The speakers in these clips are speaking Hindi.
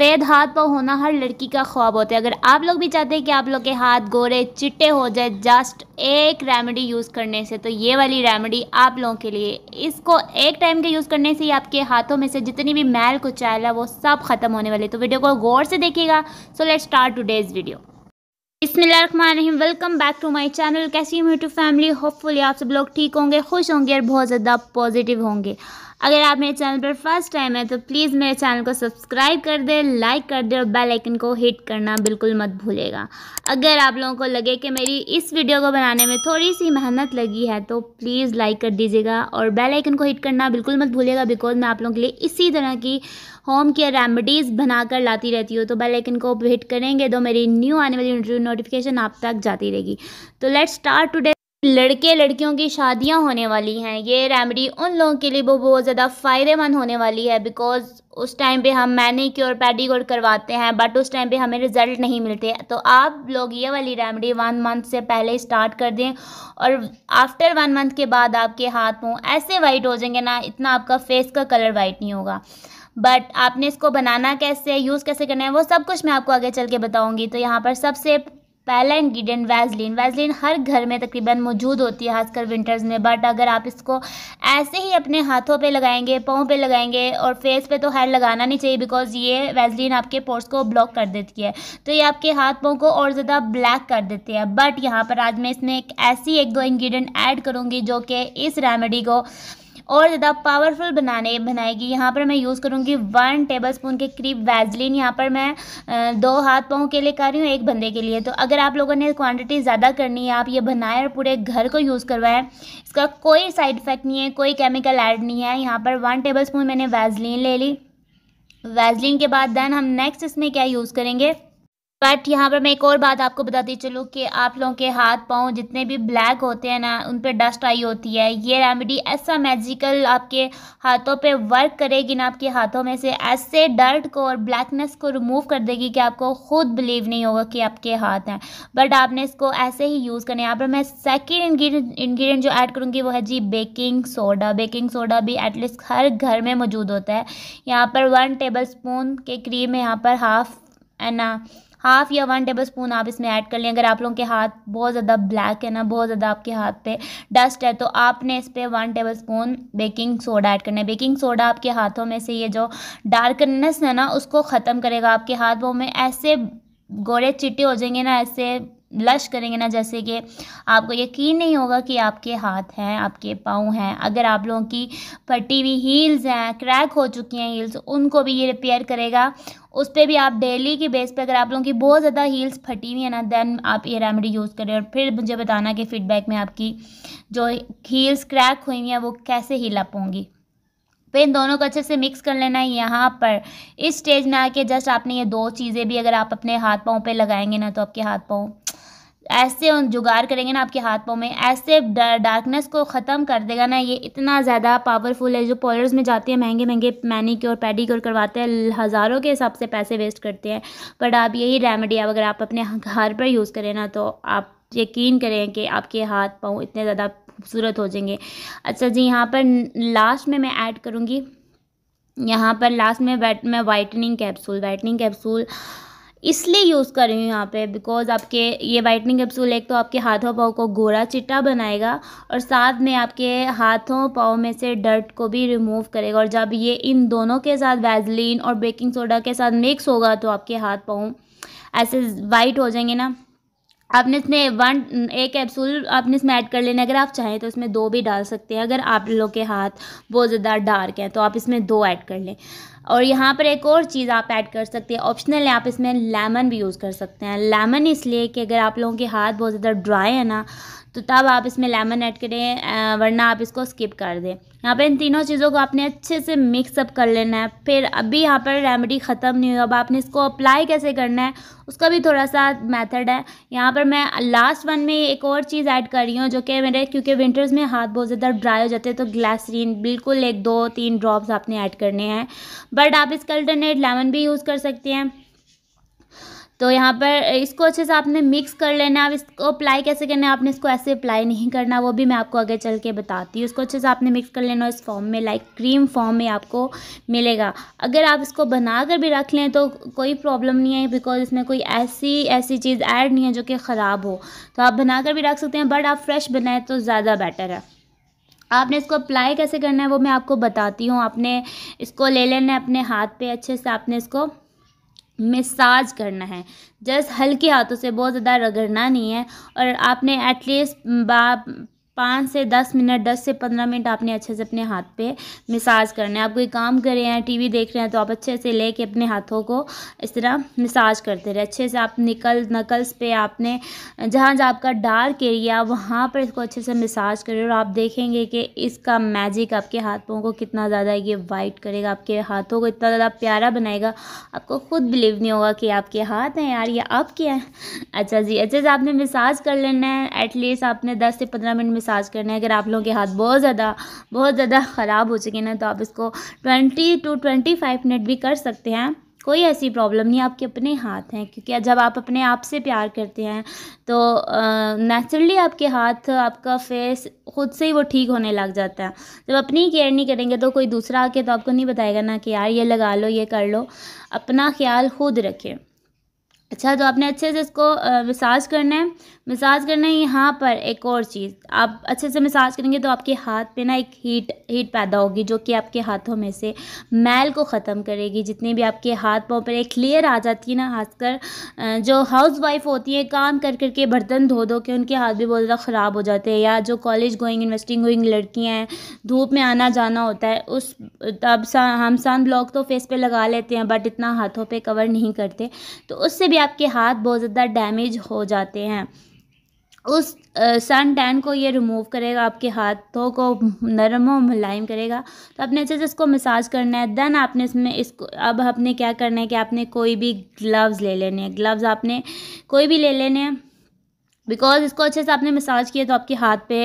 सफ़ेद हाथ पर होना हर लड़की का ख्वाब होता है अगर आप लोग भी चाहते हैं कि आप लोग के हाथ गोरे चिट्टे हो जाए जस्ट एक रेमेडी यूज़ करने से तो ये वाली रेमेडी आप लोगों के लिए इसको एक टाइम के यूज़ करने से ही आपके हाथों में से जितनी भी मैल कुचाल है वो सब ख़त्म होने वाली तो वीडियो को गौर से देखिएगा so let start today's video बसमिलीम welcome back to my channel कैसी यूट्यूब फैमिली होपफुली आप सब लोग ठीक होंगे खुश होंगे और बहुत ज़्यादा पॉजिटिव होंगे अगर आप मेरे चैनल पर फर्स्ट टाइम है तो प्लीज़ मेरे चैनल को सब्सक्राइब कर दे लाइक कर दे और बेल आइकन को हिट करना बिल्कुल मत भूलेगा अगर आप लोगों को लगे कि मेरी इस वीडियो को बनाने में थोड़ी सी मेहनत लगी है तो प्लीज़ लाइक कर दीजिएगा और बेल आइकन को हिट करना बिल्कुल मत भूलेगा बिकॉज मैं आप लोगों के लिए इसी तरह की होम केयर रेमेडीज़ बनाकर लाती रहती हूँ तो बेल आइकन को हिट करेंगे तो मेरी न्यू आने वाली नोटिफिकेशन आप तक जाती रहेगी तो लेट्स स्टार्ट टूडे लड़के लड़कियों की शादियां होने वाली हैं ये रेमेडी उन लोगों के लिए वो बहुत ज़्यादा फ़ायदेमंद होने वाली है बिकॉज़ उस टाइम पे हम मैनीक्योर पेडीक्योर करवाते हैं बट उस टाइम पे हमें रिज़ल्ट नहीं मिलते तो आप लोग ये वाली रेमेडी वन मंथ से पहले स्टार्ट कर दें और आफ्टर वन मंथ के बाद आपके हाथ मुँह ऐसे वाइट हो जाएंगे ना इतना आपका फेस का कलर वाइट नहीं होगा बट आपने इसको बनाना कैसे यूज़ कैसे करना है वो सब कुछ मैं आपको आगे चल के बताऊँगी तो यहाँ पर सबसे पहला इंग्रेडिएंट वैसलीन वैसलीन हर घर में तकरीबन मौजूद होती है खासकर विंटर्स में बट अगर आप इसको ऐसे ही अपने हाथों पे लगाएंगे पाँव पे लगाएंगे और फेस पे तो हर लगाना नहीं चाहिए बिकॉज ये वैसलीन आपके पोर्स को ब्लॉक कर देती है तो ये आपके हाथ पाँव को और ज़्यादा ब्लैक कर देती है बट यहाँ पर आज मैं इसमें एक ऐसी एक दो इन्ग्रीडियंट ऐड करूँगी जो कि इस रेमेडी को और ज़्यादा पावरफुल बनाने बनाएगी यहाँ पर मैं यूज़ करूँगी वन टेबल स्पून के करीब वैजलिन यहाँ पर मैं दो हाथ पाँव के लिए कर रही हूँ एक बंदे के लिए तो अगर आप लोगों ने क्वांटिटी ज़्यादा करनी है आप ये बनाएं और पूरे घर को यूज़ करवाएं इसका कोई साइड इफ़ेक्ट नहीं है कोई केमिकल ऐड नहीं है यहाँ पर वन टेबल स्पून मैंने वैजलिन ले ली वैजलिन के बाद देन हम नेक्स्ट इसमें क्या यूज़ करेंगे बट यहाँ पर मैं एक और बात आपको बताती चलूँ कि आप लोगों के हाथ पाँव जितने भी ब्लैक होते हैं ना उन पर डस्ट आई होती है ये रेमेडी ऐसा मैजिकल आपके हाथों पे वर्क करेगी ना आपके हाथों में से ऐसे डर्ट को और ब्लैकनेस को रिमूव कर देगी कि आपको खुद बिलीव नहीं होगा कि आपके हाथ हैं बट आपने इसको ऐसे ही यूज़ करना है यहाँ पर मैं सेकेंड इन्ग्रीडियंट जो ऐड करूँगी वो है जी बेकिंग सोडा बेकिंग सोडा भी एटलीस्ट हर घर में मौजूद होता है यहाँ पर वन टेबल स्पून के क्रीम यहाँ पर हाफ एना हाफ़ या वन टेबल स्पून आप इसमें ऐड कर लें अगर आप लोगों के हाथ बहुत ज़्यादा ब्लैक है ना बहुत ज़्यादा आपके हाथ पे डस्ट है तो आपने इस पर one tablespoon baking soda add करना है बेकिंग सोडा आपके हाथों में से ये जो डार्कनेस है ना उसको ख़त्म करेगा आपके हाथ वो में ऐसे गोरे चिट्टे हो जाएंगे ना ऐसे ब्लश करेंगे ना जैसे कि आपको यकीन नहीं होगा कि आपके हाथ हैं आपके पाँव हैं अगर आप लोगों की फटी हुई हील्स हैं क्रैक हो चुकी हैं हील्स उनको भी ये रिपेयर करेगा उस पर भी आप डेली की बेस पे अगर आप लोगों की बहुत ज़्यादा हील्स फटी हुई है ना देन आप ये रेमेडी यूज़ करें और फिर मुझे बताना कि फ़ीडबैक में आपकी जो हील्स क्रैक हुई हुई हैं वो कैसे हील अप होंगी फिर तो इन दोनों को अच्छे से मिक्स कर लेना है यहाँ पर इस स्टेज में आके जस्ट आपने ये दो चीज़ें भी अगर आप अपने हाथ पाँव पे लगाएंगे ना तो आपके हाथ पाँव ऐसे उन जुगाड़ करेंगे ना आपके हाथ पाँव में ऐसे डार्कनेस को ख़त्म कर देगा ना ये इतना ज़्यादा पावरफुल है जो पॉलर्स में जाते हैं महंगे महंगे मैनिक्योर पेडिक्योर करवाते हैं हज़ारों के हिसाब से पैसे वेस्ट करते हैं बट आप यही रेमेडी अगर आप अपने घर पर यूज़ करें ना तो आप यकीन करें कि आपके हाथ पाँव इतने ज़्यादा खूबसूरत हो जाएंगे अच्छा जी यहाँ पर लास्ट में मैं ऐड करूँगी यहाँ पर लास्ट में वाइटनिंग कैप्सूल वाइटनिंग कैप्सूल इसलिए यूज़ कर रही हूँ यहाँ पे बिकॉज़ आपके ये वाइटनिंग कैप्सूल एक तो आपके हाथों पाँव को गोरा चिट्टा बनाएगा और साथ में आपके हाथों पाँव में से डर्ट को भी रिमूव करेगा और जब ये इन दोनों के साथ वैजलिन और बेकिंग सोडा के साथ मिक्स होगा तो आपके हाथ पाँव ऐसे वाइट हो जाएंगे ना आपने इसमें वन एक कैप्सूल आपने इसमें ऐड कर लेना अगर आप चाहें तो इसमें दो भी डाल सकते हैं अगर आप लोगों के हाथ बहुत ज़्यादा डार्क हैं तो आप इसमें दो ऐड कर लें और यहाँ पर एक और चीज़ आप ऐड कर सकते हैं ऑप्शनल है आप इसमें लेमन भी यूज़ कर सकते हैं लेमन इसलिए कि अगर आप लोगों के हाथ बहुत ज़्यादा ड्राई है ना तो तब आप इसमें लेमन ऐड करें वरना आप इसको स्किप कर दें यहाँ पर इन तीनों चीज़ों को आपने अच्छे से मिक्सअप कर लेना है फिर अभी यहाँ पर रेमेडी ख़त्म नहीं हुई अब आपने इसको अप्लाई कैसे करना है उसका भी थोड़ा सा मेथड है यहाँ पर मैं लास्ट वन में एक और चीज़ ऐड कर रही हूँ जो कि मेरे क्योंकि विंटर्स में हाथ बहुत ज़्यादा ड्राई हो जाते हैं तो ग्लासरीन बिल्कुल एक दो तीन ड्रॉप्स आपने ऐड करने हैं बट आप इसका अल्टरनेट लेमन भी यूज़ कर सकते हैं तो यहाँ पर इसको अच्छे से आपने मिक्स कर लेना अब इसको अप्लाई कैसे करना है आपने इसको ऐसे अप्लाई नहीं करना वो भी मैं आपको आगे चल के बताती हूँ इसको अच्छे से आपने मिक्स कर लेना इस फॉर्म में लाइक क्रीम फॉर्म में आपको मिलेगा अगर आप इसको बना कर भी रख लें तो कोई प्रॉब्लम नहीं है बिकॉज इसमें कोई ऐसी ऐसी चीज़ ऐड नहीं है जो कि ख़राब हो तो आप बना कर भी रख सकते हैं बट आप फ्रेश बनाएं तो ज़्यादा बेटर है आपने इसको अप्लाई कैसे करना है वो मैं आपको बताती हूँ आपने इसको ले लेना है अपने हाथ पे अच्छे से आपने इसको मसाज करना है जस्ट हल्के हाथों से बहुत ज़्यादा रगड़ना नहीं है और आपने एटलीस्ट बा पाँच से दस मिनट दस से पंद्रह मिनट आपने अच्छे से अपने हाथ पे मिसाज करना है आप कोई काम कर रहे हैं टीवी देख रहे हैं तो आप अच्छे से ले कर अपने हाथों को इस तरह मिसाज करते रहे अच्छे से आप निकल नकल्स पे आपने जहाँ जहाँ आपका डार्क एरिया वहाँ पर इसको अच्छे से मिसाज करें और आप देखेंगे कि इसका मैजिक आपके हाथों को कितना ज़्यादा ये वाइट करेगा आपके हाथों को इतना ज़्यादा प्यारा बनाएगा आपको खुद बिलीव नहीं होगा कि आपके हाथ हैं यार ये आपके हैं अच्छा जी अच्छे से आपने मिसाज कर लेना है एटलीस्ट आपने दस से पंद्रह मिनट मिसाज मसाज करना है अगर आप लोगों के हाथ बहुत ज़्यादा बहुत ज़्यादा ख़राब हो चुके ना तो आप इसको twenty to twenty five minute भी कर सकते हैं कोई ऐसी प्रॉब्लम नहीं आपके अपने हाथ हैं क्योंकि जब आप अपने आप से प्यार करते हैं तो नेचुरली आपके हाथ आपका फेस खुद से ही वो ठीक होने लग जाता है जब अपनी केयर नहीं करेंगे तो कोई दूसरा आके तो आपको नहीं बताएगा ना कि यार ये लगा लो ये कर लो अपना ख्याल खुद रखें अच्छा तो आपने अच्छे से इसको मसाज करना है मसाज करना है यहाँ पर एक और चीज़ आप अच्छे से मसाज करेंगे तो आपके हाथ पे ना एक हीट हीट पैदा होगी जो कि आपके हाथों में से मैल को ख़त्म करेगी जितने भी आपके हाथ पाँव पर एक क्लियर आ जाती है ना खासकर जो हाउस वाइफ होती है काम कर करके बर्तन धो धो के उनके हाथ भी बहुत ज़्यादा ख़राब हो जाते हैं या जो कॉलेज गोइंग इन्वेस्टिंग गोइंग लड़कियाँ हैं धूप में आना जाना होता है उस तब सा हम सन ब्लॉक तो फेस पर लगा लेते हैं बट इतना हाथों पर कवर नहीं करते तो उससे भी आपके हाथ बहुत ज़्यादा डैमेज हो जाते हैं उस सन टैन को ये रिमूव करेगा आपके हाथों को नरम और मुलायम करेगा तो आपने अच्छे से इसको मसाज करना है देन आपने इसमें इसको अब आपने क्या करना है कि आपने कोई भी ग्लव्स ले लेने हैं ग्लव्स आपने कोई भी ले लेने हैं बिकॉज इसको अच्छे से आपने मसाज किया तो आपके हाथ पे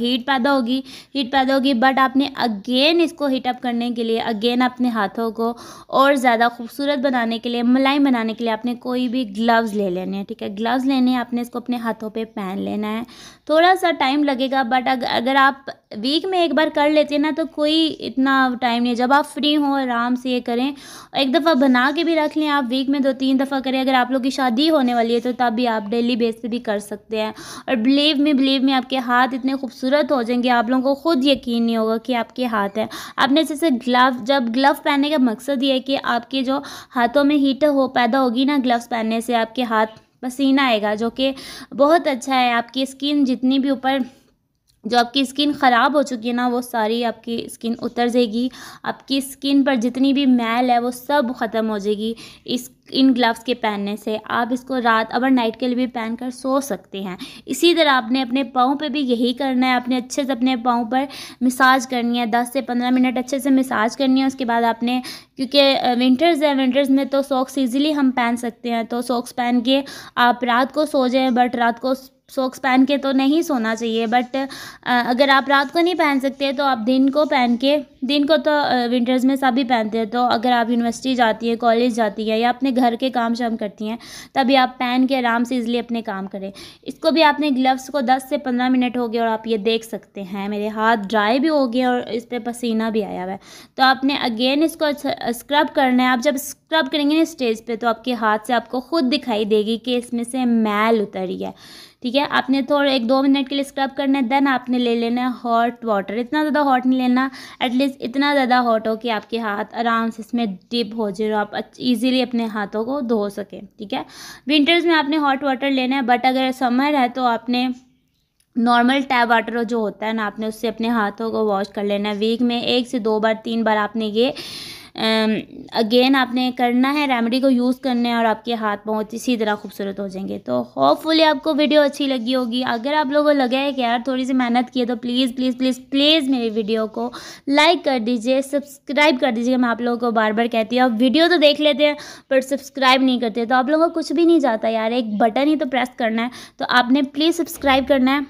हीट पैदा होगी हीट पैदा होगी बट आपने अगेन इसको हीट अप करने के लिए अगेन अपने हाथों को और ज़्यादा खूबसूरत बनाने के लिए मलाई बनाने के लिए आपने कोई भी ग्लव्स ले लेने हैं ठीक है ग्लव्स लेने हैं आपने इसको अपने हाथों पर पहन लेना है थोड़ा सा टाइम लगेगा बट अगर आप वीक में एक बार कर लेते हैं ना तो कोई इतना टाइम नहीं जब आप फ्री हों आराम से ये करें एक दफ़ा बना के भी रख लें आप वीक में दो तीन दफ़ा करें अगर आप लोग की शादी होने वाली है तो तब भी आप डेली बेस पर भी कर सकते सकते हैं और बिलीव में बिलीव में आपके हाथ इतने खूबसूरत हो जाएंगे आप लोगों को खुद यकीन नहीं होगा कि आपके हाथ हैं आपने जैसे ग्लव जब ग्लव पहनने का मकसद ये है कि आपके जो हाथों में हीट हो पैदा होगी ना ग्लव्स पहनने से आपके हाथ पसीना आएगा जो कि बहुत अच्छा है आपकी स्किन जितनी भी ऊपर जो आपकी स्किन ख़राब हो चुकी है ना वो सारी आपकी स्किन उतर जाएगी आपकी स्किन पर जितनी भी मैल है वो सब ख़त्म हो जाएगी इस इन ग्लव्स के पहनने से आप इसको रात अवर नाइट के लिए भी पहन कर सो सकते हैं इसी तरह आपने अपने पाँव पे भी यही करना है आपने अच्छे से अपने पाँव पर मिसाज करनी है दस से पंद्रह मिनट अच्छे से मिसाज करनी है उसके बाद आपने क्योंकि विंटर्स है विंटर्स में तो सॉक्स ईजिली हम पहन सकते हैं तो सॉक्स पहन के आप रात को सो जाएँ बट रात को सॉक्स पहन के तो नहीं सोना चाहिए बट अगर आप रात को नहीं पहन सकते तो आप दिन को पहन के दिन को तो विंटर्स में सभी पहनते हैं तो अगर आप यूनिवर्सिटी जाती हैं कॉलेज जाती हैं या अपने घर के काम शाम करती हैं तभी आप पहन के आराम से इजली अपने काम करें इसको भी आपने ग्लव्स को दस से पंद्रह मिनट हो गए और आप ये देख सकते हैं मेरे हाथ ड्राई भी हो गए और इस पर पसीना भी आया हुआ है तो आपने अगेन इसको स्क्रब करना है आप जब स्क्रब करेंगे ना स्टेज पर तो आपके हाथ से आपको खुद दिखाई देगी कि इसमें से मैल उतरी है ठीक है आपने थोड़ा तो एक दो मिनट के लिए स्क्रब करना है देन आपने ले लेना है हॉट वाटर इतना ज़्यादा हॉट नहीं लेना एटलीस्ट इतना ज़्यादा हॉट हो कि आपके हाथ आराम से इसमें डिप हो जाए और आप ईजिली अपने हाथों को धो सकें ठीक है विंटर्स में आपने हॉट वाटर लेना है बट अगर समर है तो आपने नॉर्मल टैप वाटर जो होता है ना आपने उससे अपने हाथों को वॉश कर लेना है वीक में एक से दो बार तीन बार आपने ये अगेन um, आपने करना है रेमेडी को यूज़ करने और आपके हाथ बहुत इसी तरह खूबसूरत हो जाएंगे तो होपफुली आपको वीडियो अच्छी लगी होगी अगर आप लोगों को लगा है कि यार थोड़ी सी मेहनत की है तो प्लीज़ प्लीज़ प्लीज़ प्लीज़ मेरी वीडियो को लाइक कर दीजिए सब्सक्राइब कर दीजिए मैं आप लोगों को बार बार कहती हूँ आप वीडियो तो देख लेते हैं पर सब्सक्राइब नहीं करते तो आप लोगों को कुछ भी नहीं जाता यार एक बटन ही तो प्रेस करना है तो आपने प्लीज़ सब्सक्राइब करना है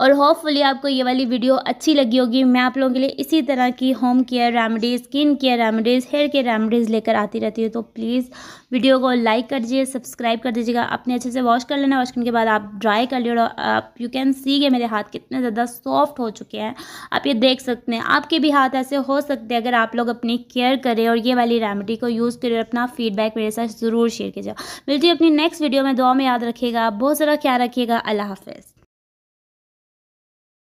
और होपफुली आपको ये वाली वीडियो अच्छी लगी होगी मैं आप लोगों के लिए इसी तरह की home care remedies skin care remedies hair care remedies लेकर आती रहती हूँ तो प्लीज़ वीडियो को लाइक कर दीजिए सब्सक्राइब कर दीजिएगा अपने अच्छे से वॉश कर लेना वॉश करने के बाद आप ड्राई कर और आप यू कैन सी के मेरे हाथ कितने ज़्यादा सॉफ्ट हो चुके हैं आप ये देख सकते हैं आपके भी हाथ ऐसे हो सकते हैं अगर आप लोग अपनी केयर करें और ये वाली रेमडी को यूज़ करें अपना फीडबैक मेरे साथ ज़रूर शेयर कीजिएगा मिलती है अपनी नेक्स्ट वीडियो में दुआ में याद रखिएगा बहुत सारा ख्याल रखिएगा अल्लाह हाफिज़